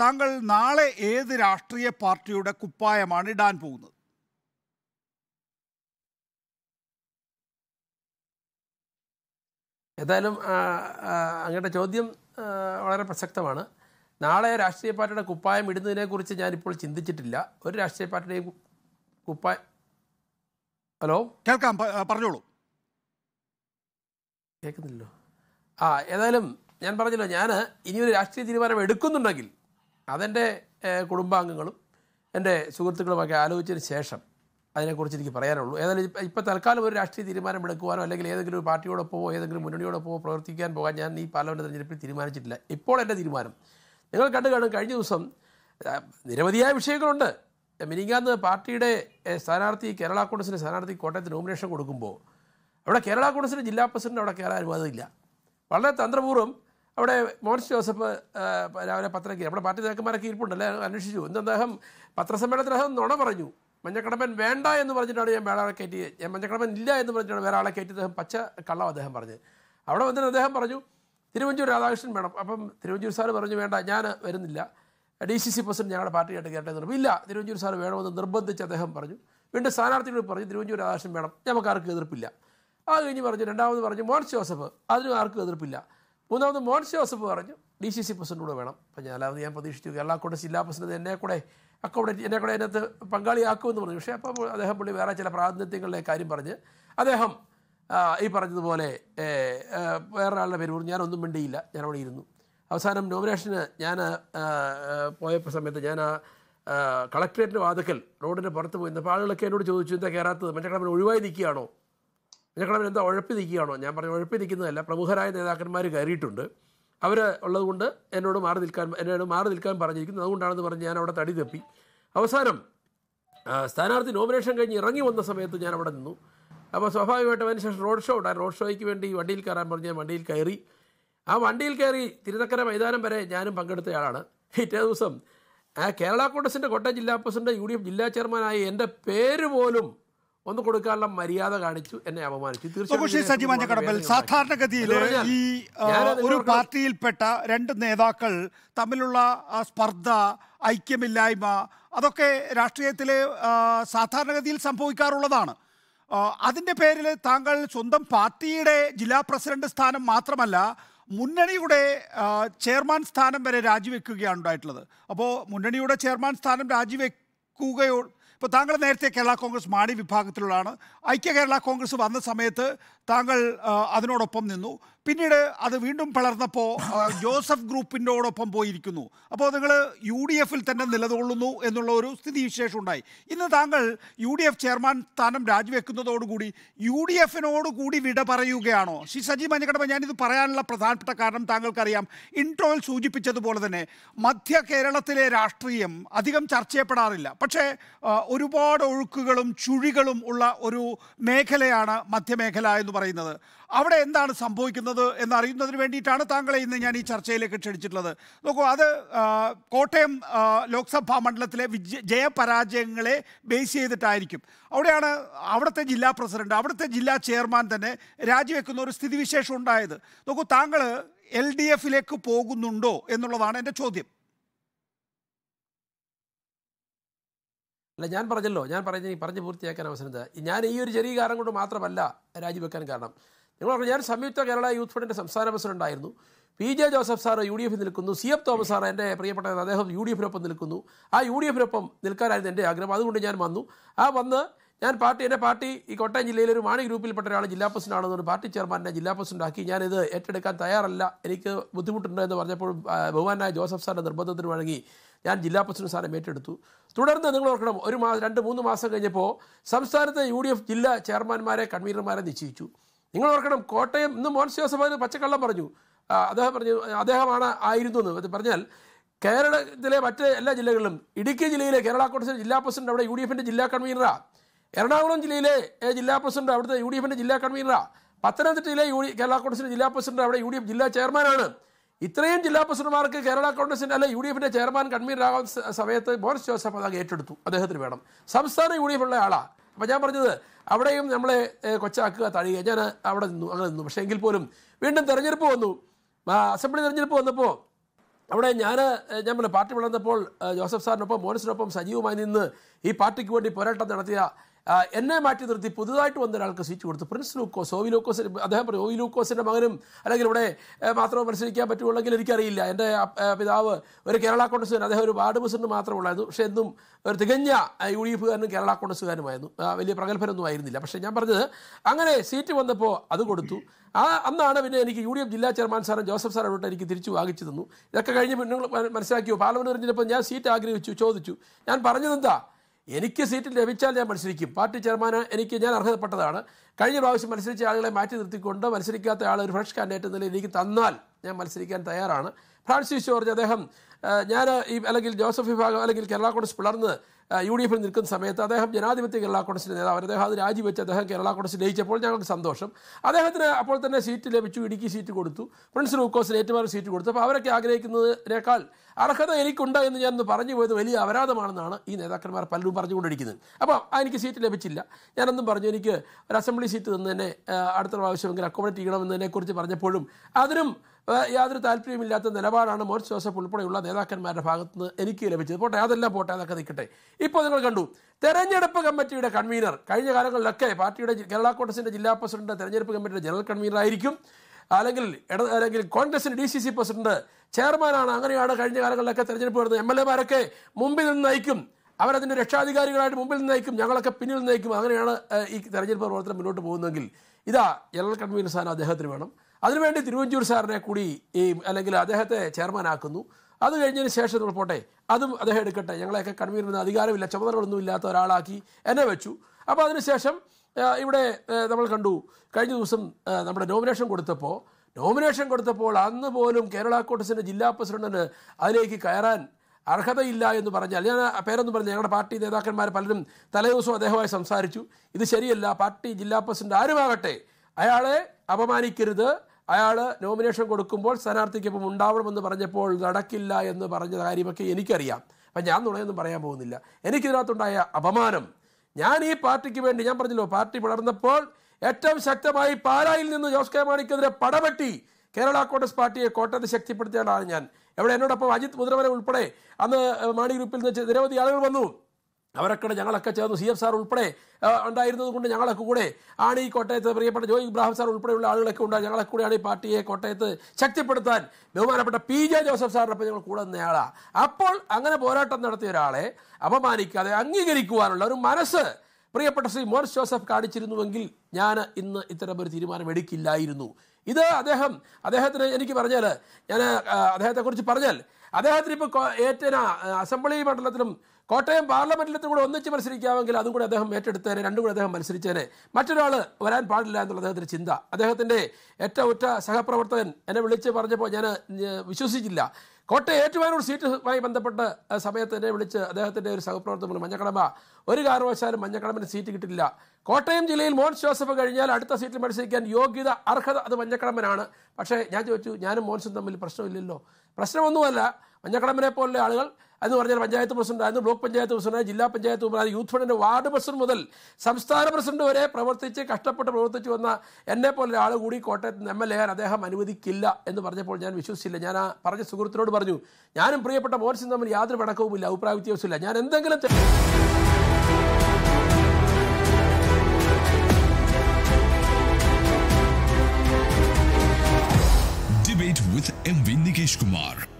താങ്കൾ നാളെ ഏത് രാഷ്ട്രീയ പാർട്ടിയുടെ കുപ്പായമാണ് ഇടാൻ പോകുന്നത് ഏതായാലും അങ്ങയുടെ ചോദ്യം വളരെ പ്രസക്തമാണ് നാളെ രാഷ്ട്രീയ പാർട്ടിയുടെ കുപ്പായം ഇടുന്നതിനെക്കുറിച്ച് ഞാനിപ്പോൾ ചിന്തിച്ചിട്ടില്ല ഒരു രാഷ്ട്രീയ പാർട്ടിയുടെ കുപ്പായ ഹലോ കേൾക്കാം പറഞ്ഞോളൂ കേൾക്കുന്നില്ലോ ആ ഏതായാലും ഞാൻ പറഞ്ഞല്ലോ ഞാൻ ഇനിയൊരു രാഷ്ട്രീയ തീരുമാനം എടുക്കുന്നുണ്ടെങ്കിൽ അതെൻ്റെ കുടുംബാംഗങ്ങളും എൻ്റെ സുഹൃത്തുക്കളുമൊക്കെ ആലോചിച്ചതിന് ശേഷം അതിനെക്കുറിച്ച് എനിക്ക് പറയാനുള്ളൂ ഏതായാലും ഇപ്പം തൽക്കാലം ഒരു രാഷ്ട്രീയ തീരുമാനം എടുക്കുവാനോ അല്ലെങ്കിൽ ഏതെങ്കിലും ഒരു പാർട്ടിയോടൊപ്പമോ ഏതെങ്കിലും മുന്നണിയോടൊപ്പോ പ്രവർത്തിക്കാൻ പോകാൻ ഞാൻ ഈ പാർലമെൻറ്റ് തെരഞ്ഞെടുപ്പിൽ തീരുമാനിച്ചിട്ടില്ല ഇപ്പോൾ എൻ്റെ തീരുമാനം നിങ്ങൾ കണ്ടു കാണും കഴിഞ്ഞ ദിവസം നിരവധിയായ വിഷയങ്ങളുണ്ട് മിനിങ്ങാന്ന് പാർട്ടിയുടെ സ്ഥാനാർത്ഥി കേരള കോൺഗ്രസിൻ്റെ സ്ഥാനാർത്ഥി കോട്ടയത്ത് നോമിനേഷൻ കൊടുക്കുമ്പോൾ അവിടെ കേരള കോൺഗ്രസിൻ്റെ ജില്ലാ പ്രസിഡന്റ് അവിടെ കയറാൻ അനുവാദമില്ല വളരെ തന്ത്രപൂർവ്വം അവിടെ മോൻസ് ജോസഫ് രാവിലെ പത്രക്ക് നമ്മുടെ പാർട്ടി നേതാക്കന്മാരൊക്കെ ഇരിപ്പുണ്ടല്ലേ അന്വേഷിച്ചു ഇന്ന് അദ്ദേഹം പത്രസമ്മേളനത്തിൽ അദ്ദേഹം നുണ പറഞ്ഞു മഞ്ഞക്കടമ്പൻ വേണ്ട എന്ന് പറഞ്ഞിട്ടാണ് ഞാൻ വേറെ ആളെ കയറ്റിയത് ഞാൻ മഞ്ഞക്കടമ്പൻ ഇല്ല എന്ന് പറഞ്ഞിട്ടാണ് വേറെ ആളെ കയറ്റി അദ്ദേഹം പച്ച കള്ളം അദ്ദേഹം പറഞ്ഞത് അവിടെ വന്നിട്ട് അദ്ദേഹം പറഞ്ഞു തിരുവഞ്ചൂർ രാധാകൃഷ്ണൻ വേണം അപ്പം തിരുവഞ്ചൂർ സാർ പറഞ്ഞു വേണ്ട ഞാൻ വരുന്നില്ല ഡി സി സി പ്രസിഡന്റ് ഞങ്ങളുടെ പാർട്ടി ആയിട്ട് കയറട്ടെ ഇല്ല തിരുവഞ്ചൂർ സാർ വേണമെന്ന് നിർബന്ധിച്ച് അദ്ദേഹം പറഞ്ഞു വീണ്ടും സ്ഥാനാർത്ഥിയോട് പറഞ്ഞു തിരുവഞ്ചൂർ രാധാകൃഷ്ണൻ വേണം നമുക്ക് ആർക്കും എതിർപ്പില്ല അത് കഴിഞ്ഞ് പറഞ്ഞു രണ്ടാമത് പറഞ്ഞു മോൻസ് ജോസഫ് അതിനും ആർക്കും എതിർപ്പില്ല മൂന്നാമത് മോൻസ് ജോസഫ് പറഞ്ഞു ഡി സി സി പ്രസിഡന്റ് കൂടെ വേണം അപ്പം അല്ലാതെ ഞാൻ പ്രതീക്ഷിച്ചു കേരള കോൺഗ്രസ് ജില്ലാ പ്രസിഡന്റ് എന്നെ കൂടെ അക്കോമഡേറ്റ് എന്നെ കൂടെ അതിനകത്ത് പങ്കാളിയാക്കുമെന്ന് പറഞ്ഞു പക്ഷേ അപ്പോൾ അദ്ദേഹം പുള്ളി വേറെ ചില പ്രാതിനിധ്യങ്ങളുടെ കാര്യം പറഞ്ഞ് അദ്ദേഹം ഈ പറഞ്ഞതുപോലെ വേറൊരാളുടെ പേര് പറഞ്ഞു ഞാനൊന്നും മിണ്ടിയില്ല ഞാനവിടെ ഇരുന്നു അവസാനം നോമിനേഷന് ഞാൻ പോയ സമയത്ത് ഞാൻ ആ കളക്ട്രേറ്റിൻ്റെ വാതുക്കൽ റോഡിൻ്റെ പുറത്ത് പോയി നിന്നപ്പോൾ ആളുകളൊക്കെ എന്നോട് ചോദിച്ചു എന്താ കയറാത്തത് മറ്റേ ഒഴിവായി നിൽക്കുകയാണോ ഞങ്ങളവർ എന്താ ഉഴപ്പി നിൽക്കുകയാണോ ഞാൻ പറഞ്ഞു ഉഴപ്പി നിൽക്കുന്നതല്ല പ്രമുഖരായ നേതാക്കന്മാർ കയറിയിട്ടുണ്ട് അവർ ഉള്ളതുകൊണ്ട് എന്നോട് മാറി നിൽക്കാൻ എന്നോട് മാറി നിൽക്കാൻ പറഞ്ഞിരിക്കുന്നു അതുകൊണ്ടാണെന്ന് പറഞ്ഞ് ഞാൻ അവിടെ തടി തപ്പി അവസാനം സ്ഥാനാർത്ഥി നോമിനേഷൻ കഴിഞ്ഞ് ഇറങ്ങി വന്ന സമയത്ത് ഞാൻ അവിടെ നിന്നു അപ്പോൾ സ്വാഭാവികമായിട്ടും അതിന് ശേഷം റോഡ് ഷോ ഉണ്ടായി റോഡ് ഷോയ്ക്ക് വേണ്ടി വണ്ടിയിൽ കയറാൻ പറഞ്ഞ് ഞാൻ വണ്ടിയിൽ കയറി ആ വണ്ടിയിൽ കയറി തിരുനക്കര മൈതാനം വരെ ഞാനും പങ്കെടുത്തയാളാണ് പിറ്റേ ദിവസം ആ കേരള കോൺഗ്രസിൻ്റെ കോട്ടയം ജില്ലാ പ്രസിഡൻ്റ് യു ഡി എഫ് ജില്ലാ ചെയർമാനായി എൻ്റെ പേര് പോലും ഒന്ന് കൊടുക്കാനുള്ള മര്യാദ കാണിച്ചു എന്നെ അപമാനിച്ചു തീർച്ചയായും സാധാരണഗതിയിൽ ഈ ഒരു പാർട്ടിയിൽപ്പെട്ട രണ്ട് നേതാക്കൾ തമ്മിലുള്ള സ്പർദ്ധ ഐക്യമില്ലായ്മ അതൊക്കെ രാഷ്ട്രീയത്തിലെ സാധാരണഗതിയിൽ സംഭവിക്കാറുള്ളതാണ് അതിൻ്റെ പേരിൽ താങ്കൾ സ്വന്തം പാർട്ടിയുടെ ജില്ലാ പ്രസിഡന്റ് സ്ഥാനം മാത്രമല്ല മുന്നണിയുടെ ചെയർമാൻ സ്ഥാനം വരെ രാജിവെക്കുകയാണ് ഉണ്ടായിട്ടുള്ളത് അപ്പോൾ മുന്നണിയുടെ ചെയർമാൻ സ്ഥാനം രാജിവെക്കുകയോ ഇപ്പോൾ താങ്കൾ നേരത്തെ കേരള കോൺഗ്രസ് മാണി വിഭാഗത്തിലുള്ളതാണ് ഐക്യ കേരള കോൺഗ്രസ് വന്ന സമയത്ത് താങ്കൾ അതിനോടൊപ്പം നിന്നു പിന്നീട് അത് വീണ്ടും പളർന്നപ്പോൾ ജോസഫ് ഗ്രൂപ്പിൻ്റെയോടൊപ്പം പോയിരിക്കുന്നു അപ്പോൾ നിങ്ങൾ യു ഡി എഫിൽ തന്നെ നിലകൊള്ളുന്നു എന്നുള്ള ഒരു സ്ഥിതിവിശേഷം ഉണ്ടായി ഇന്ന് താങ്കൾ യു ഡി എഫ് ചെയർമാൻ സ്ഥാനം രാജിവെക്കുന്നതോടുകൂടി യു ഡി എഫിനോട് കൂടി വിട പറയുകയാണോ ശ്രീ സജി മഞ്ഞക്കടമ ഞാനിത് പറയാനുള്ള പ്രധാനപ്പെട്ട കാരണം താങ്കൾക്കറിയാം ഇൻട്രോയിൽ സൂചിപ്പിച്ചതുപോലെ തന്നെ മധ്യ കേരളത്തിലെ രാഷ്ട്രീയം അധികം ചർച്ച ചെയ്യപ്പെടാറില്ല പക്ഷേ ഒരുപാട് ഒഴുക്കുകളും ചുഴികളും ഉള്ള ഒരു മേഖലയാണ് മധ്യമേഖല എന്ന് പറയുന്നത് അവിടെ എന്താണ് സംഭവിക്കുന്നത് നടക്കുന്നത് എന്നറിയുന്നതിന് വേണ്ടിയിട്ടാണ് താങ്കളെ ഇന്ന് ഞാൻ ഈ ചർച്ചയിലേക്ക് ക്ഷണിച്ചിട്ടുള്ളത് നോക്കൂ അത് കോട്ടയം ലോക്സഭാ മണ്ഡലത്തിലെ വിജയ ജയപരാജയങ്ങളെ ബേസ് ചെയ്തിട്ടായിരിക്കും അവിടെയാണ് അവിടുത്തെ ജില്ലാ പ്രസിഡന്റ് അവിടുത്തെ ജില്ലാ ചെയർമാൻ തന്നെ രാജിവെക്കുന്ന ഒരു സ്ഥിതിവിശേഷം ഉണ്ടായത് നോക്കൂ താങ്കൾ എൽ ഡി എഫിലേക്ക് പോകുന്നുണ്ടോ എന്നുള്ളതാണ് എൻ്റെ ചോദ്യം അല്ല ഞാൻ പറഞ്ഞല്ലോ ഞാൻ പറഞ്ഞ പറഞ്ഞ് പൂർത്തിയാക്കാൻ അവസരം ഞാൻ ഈ ഒരു ചെറിയ കാരണം കൊണ്ട് മാത്രമല്ല രാജിവെക്കാൻ കാരണം നിങ്ങളൊക്കെ ഞാൻ സംയുക്ത കേരള യൂത്ത് ഫണ്ടിൻ്റെ സംസ്ഥാന പ്രസിഡന്റ് ആയിരുന്നു P J Joseph sir U D എഫിൽ നിൽക്കുന്നു സി എഫ് തോമസ് സാറ് എൻ്റെ പ്രിയപ്പെട്ട അദ്ദേഹം യു ഡി എഫിനൊപ്പം നിൽക്കുന്നു ആ യു ഡി എഫിനൊപ്പം നിൽക്കാനായിരുന്നു എൻ്റെ ആഗ്രഹം അതുകൊണ്ട് ഞാൻ വന്നു ആ വന്ന് ഞാൻ പാർട്ടി എൻ്റെ പാർട്ടി ഈ കോട്ടയം ജില്ലയിലെ ഒരു മാണി ഗ്രൂപ്പിൽപ്പെട്ട ഒരാൾ ജില്ലാ പ്രസിഡന്റ് ഒരു പാർട്ടി ചെയർമാനെ ജില്ലാ പ്രസിഡന്റ് ആക്കി ഞാനിത് ഏറ്റെടുക്കാൻ തയ്യാറല്ല എനിക്ക് ബുദ്ധിമുട്ടുണ്ട് എന്ന് പറഞ്ഞപ്പോൾ ബഹുമാനായ ജോസഫ് സാറിൻ്റെ നിർബന്ധത്തിന് വഴങ്ങി ഞാൻ ജില്ലാ പ്രസിഡന്റ് സ്ഥാനം ഏറ്റെടുത്തു തുടർന്ന് നിങ്ങൾ ഓർക്കണം ഒരു മാസം രണ്ട് മൂന്ന് മാസം കഴിഞ്ഞപ്പോൾ സംസ്ഥാനത്തെ യു ഡി എഫ് ജില്ലാ ചെയർമാൻമാരെ കൺവീനർമാരെ നിശ്ചയിച്ചു നിങ്ങൾ ഓർക്കണം കോട്ടയം ഇന്ന് മോൻസ് ജോസഫാന് പച്ചക്കള്ളം പറഞ്ഞു അദ്ദേഹം പറഞ്ഞു അദ്ദേഹമാണ് ആയിരുന്നു എന്ന് പറഞ്ഞാൽ കേരളത്തിലെ മറ്റ് എല്ലാ ജില്ലകളിലും ഇടുക്കി ജില്ലയിലെ കേരള കോൺഗ്രസ് ജില്ലാ പ്രസിഡന്റ് അവിടെ യു ഡി എഫിൻ്റെ ജില്ലാ കൺവീനറാ എറണാകുളം ജില്ലയിലെ ജില്ലാ പ്രസിഡന്റ് അവിടുത്തെ യു ഡി എഫിൻ്റെ ജില്ലാ കൺവീനറാ പത്തനംതിട്ടയിലെ യു ഡി കേരള കോൺഗ്രസിൻ്റെ ജില്ലാ പ്രസിഡന്റ് അവിടെ യു ഡി എഫ് ജില്ലാ ചെയർമാനാണ് ഇത്രയും ജില്ലാ പ്രസിഡന്റുമാർക്ക് കേരള കോൺഗ്രസിൻ്റെ അല്ലെ യു ഡി എഫിൻ്റെ ചെയർമാൻ കൺവീനറാകാൻ സമയത്ത് ബോറിസ് ജോസഫ് അത് ഏറ്റെടുത്തു അദ്ദേഹത്തിന് വേണം സംസ്ഥാന യു ഡി എഫ് ഉള്ള ആളാണ് അപ്പം ഞാൻ പറഞ്ഞത് അവിടെയും നമ്മളെ കൊച്ചാക്കുക തഴിയുക ഞാൻ അവിടെ നിന്നു അങ്ങനെ നിന്നു പക്ഷേ എങ്കിൽ പോലും വീണ്ടും തെരഞ്ഞെടുപ്പ് വന്നു അസംബ്ലി തെരഞ്ഞെടുപ്പ് വന്നപ്പോൾ അവിടെ ഞാൻ ഞാൻ പറഞ്ഞു പാർട്ടി വളർന്നപ്പോൾ ജോസഫ് സാറിനൊപ്പം മോനസിനൊപ്പം സജീവമായി നിന്ന് ഈ പാർട്ടിക്ക് വേണ്ടി പോരാട്ടം നടത്തിയ എന്നെ മാറ്റി നിർത്തി പുതുതായിട്ട് വന്ന ഒരാൾക്ക് സീറ്റ് കൊടുത്തു പ്രിൻസ് ലൂക്കോസ് ഓവി ലൂക്കോസ് അദ്ദേഹം പറയും ഓവി ലൂക്കോസിൻ്റെ മകനും അല്ലെങ്കിൽ ഇവിടെ മാത്രമേ മത്സരിക്കാൻ പറ്റുള്ളെങ്കിൽ എനിക്കറിയില്ല എൻ്റെ പിതാവ് ഒരു കേരള കോൺഗ്രസ്സുകാരൻ അദ്ദേഹം ഒരു വാർഡ് പ്രസിഡന്റ് മാത്രമേ ഉള്ളായിരുന്നു പക്ഷേ എന്നും ഒരു തികഞ്ഞ യു ഡി എഫുകാരനും കേരള കോൺഗ്രസ്സുകാരനുമായിരുന്നു വലിയ പ്രഗത്ഭരൊന്നും ആയിരുന്നില്ല പക്ഷേ ഞാൻ പറഞ്ഞത് അങ്ങനെ സീറ്റ് വന്നപ്പോൾ അത് കൊടുത്തു ആ അന്നാണ് പിന്നെ എനിക്ക് യു ഡി എഫ് ജില്ലാ ചെയർമാൻ സാറും ജോസഫ് സാർ അവിടെ എനിക്ക് തിരിച്ചു വാങ്ങിച്ചു തന്നു ഇതൊക്കെ കഴിഞ്ഞ് നിങ്ങൾ മനസ്സിലാക്കിയോ പാർലമെൻറ്റ് ഞാൻ സീറ്റ് ആഗ്രഹിച്ചു ചോദിച്ചു ഞാൻ പറഞ്ഞതെന്താ എനിക്ക് സീറ്റ് ലഭിച്ചാൽ ഞാൻ മത്സരിക്കും പാർട്ടി ചെയർമാൻ എനിക്ക് ഞാൻ അർഹതപ്പെട്ടതാണ് കഴിഞ്ഞ പ്രാവശ്യം മത്സരിച്ച ആളുകളെ മാറ്റി നിർത്തിക്കൊണ്ട് മത്സരിക്കാത്ത ആൾ ഒരു ഫ്രഷ് കാൻഡിഡേറ്റ് എന്നതിൽ എനിക്ക് തന്നാൽ ഞാൻ മത്സരിക്കാൻ തയ്യാറാണ് ഫ്രാൻസിസ് ജോർജ് അദ്ദേഹം ഞാൻ ഈ അല്ലെങ്കിൽ ജോസഫ് വിഭാഗം അല്ലെങ്കിൽ കേരള കോൺഗ്രസ് പിളർന്ന് യു ഡി എഫിൽ നിൽക്കുന്ന സമയത്ത് അദ്ദേഹം ജനാധിപത്യ കേരള കോൺഗ്രസിൻ്റെ നേതാവ് അദ്ദേഹം അത് രാജിവെച്ച് അദ്ദേഹം കേരള കോൺഗ്രസ് ലയിച്ചപ്പോൾ ഞങ്ങൾക്ക് സന്തോഷം അദ്ദേഹത്തിന് അപ്പോൾ തന്നെ സീറ്റ് ലഭിച്ചു ഇടുക്കി സീറ്റ് കൊടുത്തു പ്രിൻസ് ലൂക്കോസിന് ഏറ്റുമാനൂർ സീറ്റ് കൊടുത്തു അപ്പോൾ അവരൊക്കെ ആഗ്രഹിക്കുന്നതിനേക്കാൾ അർഹത എനിക്കുണ്ട് എന്ന് ഞാൻ പറഞ്ഞു പോയത് വലിയ അപരാധമാണെന്നാണ് ഈ നേതാക്കന്മാർ പലരും പറഞ്ഞുകൊണ്ടിരിക്കുന്നത് അപ്പോൾ എനിക്ക് സീറ്റ് ലഭിച്ചില്ല ഞാനൊന്നും പറഞ്ഞു എനിക്ക് ഒരു അസംബ്ലി സീറ്റ് തന്ന് തന്നെ അടുത്ത പ്രാവശ്യം എങ്കിലും അക്കോമഡേറ്റ് ചെയ്യണമെന്നതിനെക്കുറിച്ച് പറഞ്ഞപ്പോഴും അതിനും യാതൊരു താല്പര്യമില്ലാത്ത നിലപാടാണ് മോറിസ് ജോസഫ് ഉൾപ്പെടെയുള്ള നേതാക്കന്മാരുടെ ഭാഗത്ത് നിന്ന് എനിക്ക് ലഭിച്ചത് പോട്ടെ അതെല്ലാം പോട്ടെ അതൊക്കെ നിൽക്കട്ടെ ഇപ്പോൾ നിങ്ങൾ കണ്ടു തെരഞ്ഞെടുപ്പ് കമ്മിറ്റിയുടെ കൺവീനർ കഴിഞ്ഞ കാലങ്ങളിലൊക്കെ പാർട്ടിയുടെ കേരള കോൺഗ്രസിൻ്റെ ജില്ലാ പ്രസിഡന്റ് തെരഞ്ഞെടുപ്പ് കമ്മിറ്റിയുടെ ജനറൽ കൺവീനർ ആയിരിക്കും അല്ലെങ്കിൽ ഇട അല്ലെങ്കിൽ കോൺഗ്രസിൻ്റെ ഡി സി സി പ്രസിഡന്റ് ചെയർമാനാണ് അങ്ങനെയാണ് കഴിഞ്ഞ കാലങ്ങളിലൊക്കെ തെരഞ്ഞെടുപ്പ് വരുന്നത് എം എൽ എമാരൊക്കെ മുമ്പിൽ നിന്ന് നയിക്കും അവരതിൻ്റെ രക്ഷാധികാരികളായിട്ട് മുമ്പിൽ നിന്ന് നയിക്കും ഞങ്ങളൊക്കെ പിന്നിൽ നിന്ന് നയിക്കും അങ്ങനെയാണ് ഈ തെരഞ്ഞെടുപ്പ് പ്രവർത്തനം മുന്നോട്ട് പോകുന്നതെങ്കിൽ ഇതാ ജനറൽ കൺവീനർ സ്ഥാനം അദ്ദേഹത്തിന് വേണം അതിനുവേണ്ടി തിരുവഞ്ചൂർ സാറിനെ കൂടി ഈ അല്ലെങ്കിൽ അദ്ദേഹത്തെ ചെയർമാനാക്കുന്നു അത് കഴിഞ്ഞതിന് ശേഷം നമ്മൾ പോട്ടെ അതും അദ്ദേഹം എടുക്കട്ടെ ഞങ്ങളെയൊക്കെ കൺവീനർ നിന്ന് അധികാരമില്ല ചുമതലകളൊന്നും ഇല്ലാത്ത ഒരാളാക്കി എന്നെ വെച്ചു അപ്പോൾ അതിനുശേഷം ഇവിടെ നമ്മൾ കണ്ടു കഴിഞ്ഞ ദിവസം നമ്മുടെ നോമിനേഷൻ കൊടുത്തപ്പോൾ നോമിനേഷൻ കൊടുത്തപ്പോൾ അന്ന് പോലും കേരള കോൺഗ്രസിൻ്റെ ജില്ലാ പ്രസിഡന്റിന് അതിലേക്ക് കയറാൻ അർഹതയില്ല എന്ന് പറഞ്ഞാൽ ഞാൻ പേരൊന്നും പറഞ്ഞു ഞങ്ങളുടെ പാർട്ടി നേതാക്കന്മാർ പലരും തലേദിവസവും അദ്ദേഹമായി സംസാരിച്ചു ഇത് ശരിയല്ല പാർട്ടി ജില്ലാ പ്രസിഡന്റ് ആരുമാകട്ടെ അയാളെ അപമാനിക്കരുത് അയാൾ നോമിനേഷൻ കൊടുക്കുമ്പോൾ സ്ഥാനാർത്ഥിക്കൊപ്പം ഉണ്ടാവണമെന്ന് പറഞ്ഞപ്പോൾ നടക്കില്ല എന്ന് പറഞ്ഞ കാര്യമൊക്കെ എനിക്കറിയാം അപ്പം ഞാൻ നുണയൊന്നും പറയാൻ പോകുന്നില്ല എനിക്കിതിനകത്തുണ്ടായ അപമാനം ഞാൻ ഈ പാർട്ടിക്ക് വേണ്ടി ഞാൻ പറഞ്ഞല്ലോ പാർട്ടി പിളർന്നപ്പോൾ ഏറ്റവും ശക്തമായി പാലായിൽ നിന്ന് ജോസ് കെ മാണിക്കെതിരെ പടപെട്ടി കേരള കോൺഗ്രസ് പാർട്ടിയെ കോട്ടയത്ത് ശക്തിപ്പെടുത്തിയാണ് ഞാൻ എവിടെ എന്നോടൊപ്പം അജിത് മുദ്രവനെ ഉൾപ്പെടെ അന്ന് മാണി ഗ്രൂപ്പിൽ നിന്ന് നിരവധി ആളുകൾ വന്നു അവരൊക്കെ ഞങ്ങളൊക്കെ ചേർന്ന് സി എഫ് സാർ ഉൾപ്പെടെ ഉണ്ടായിരുന്നത് കൊണ്ട് ഞങ്ങളൊക്കെ കൂടെ ആണ് ഈ കോട്ടയത്ത് പ്രിയപ്പെട്ട ജോയ് ഇബ്രാഹിം സാർ ഉൾപ്പെടെയുള്ള ആളുകളൊക്കെ ഉണ്ടായി ഞങ്ങളൊക്കെ കൂടെയാണ് ഈ പാർട്ടിയെ കോട്ടയത്ത് ശക്തിപ്പെടുത്താൻ ബഹുമാനപ്പെട്ട പി ജെ ജോസഫ് സാറിനൊപ്പം ഞങ്ങൾ കൂടെ നിന്നയാളാണ് അപ്പോൾ അങ്ങനെ പോരാട്ടം നടത്തിയ ഒരാളെ അപമാനിക്കാതെ അംഗീകരിക്കുവാനുള്ള ഒരു മനസ്സ് പ്രിയപ്പെട്ട ശ്രീ മോറിസ് ജോസഫ് കാണിച്ചിരുന്നുവെങ്കിൽ ഞാൻ ഇന്ന് ഇത്തരം ഒരു തീരുമാനം എടുക്കില്ലായിരുന്നു ഇത് അദ്ദേഹം അദ്ദേഹത്തിന് എനിക്ക് പറഞ്ഞാൽ ഞാൻ അദ്ദേഹത്തെക്കുറിച്ച് പറഞ്ഞാൽ അദ്ദേഹത്തിന് ഇപ്പോൾ ഏറ്റന അസംബ്ലി മണ്ഡലത്തിലും കോട്ടയം പാർലമെന്റിലും കൂടെ ഒന്നിച്ച് മത്സരിക്കാമെങ്കിൽ അതും കൂടെ അദ്ദേഹം ഏറ്റെടുത്തേനെ രണ്ടും കൂടെ അദ്ദേഹം മത്സരിച്ചേനെ മറ്റൊരാൾ വരാൻ പാടില്ല എന്നുള്ള അദ്ദേഹത്തിൻ്റെ ചിന്ത അദ്ദേഹത്തിൻ്റെ ഏറ്റവും ഉറ്റ സഹപ്രവർത്തകൻ എന്നെ വിളിച്ച് പറഞ്ഞപ്പോൾ ഞാൻ വിശ്വസിച്ചില്ല കോട്ടയം ഏറ്റുമാനൂർ സീറ്റുമായി ബന്ധപ്പെട്ട സമയത്ത് എന്നെ വിളിച്ച് അദ്ദേഹത്തിൻ്റെ ഒരു സഹപ്രവർത്തകൻ മഞ്ഞക്കടമ്പ ഒരു കാരണവശാലും മഞ്ഞക്കടമ്പിന് സീറ്റ് കിട്ടില്ല കോട്ടയം ജില്ലയിൽ മോൻസ് ജോസഫ് കഴിഞ്ഞാൽ അടുത്ത സീറ്റിൽ മത്സരിക്കാൻ യോഗ്യത അർഹത അത് മഞ്ഞക്കടമ്പനാണ് പക്ഷേ ഞാൻ ചോദിച്ചു ഞാനും മോൻസും തമ്മിൽ പ്രശ്നമില്ലല്ലോ പ്രശ്നമൊന്നുമല്ല മഞ്ഞക്കടമ്പനെ പോലുള്ള ആളുകൾ എന്ന് പറഞ്ഞാൽ പഞ്ചായത്ത് പ്രസിഡന്റായിരുന്നു ബ്ലോക്ക് പഞ്ചായത്ത് പ്രസിഡന്റ് ജില്ലാ പഞ്ചായത്ത് പ്രസിഡന്റ് യൂത്ത് ഫണ്ടിന്റെ വാർഡ് പ്രസിഡന്റ് മുതൽ സംസ്ഥാന പ്രസിഡന്റ് വരെ പ്രവർത്തിച്ച് കഷ്ടപ്പെട്ട് പ്രവർത്തിച്ചു വന്ന എന്നെ പോലെ ഒരാൾ കൂടി കോട്ടയത്ത് എം എൽ എ അദ്ദേഹം അനുവദിക്കില്ല എന്ന് പറഞ്ഞപ്പോൾ ഞാൻ വിശ്വസിച്ചില്ല ഞാൻ ആ പറഞ്ഞ സുഹൃത്തിനോട് പറഞ്ഞു ഞാനും പ്രിയപ്പെട്ട മോഹൻസിംഗ് തമ്മിൽ യാതൊരു പടക്കവുമില്ല അഭിപ്രായ വ്യത്യാസമില്ല ഞാൻ എന്തെങ്കിലും राजेश कुमार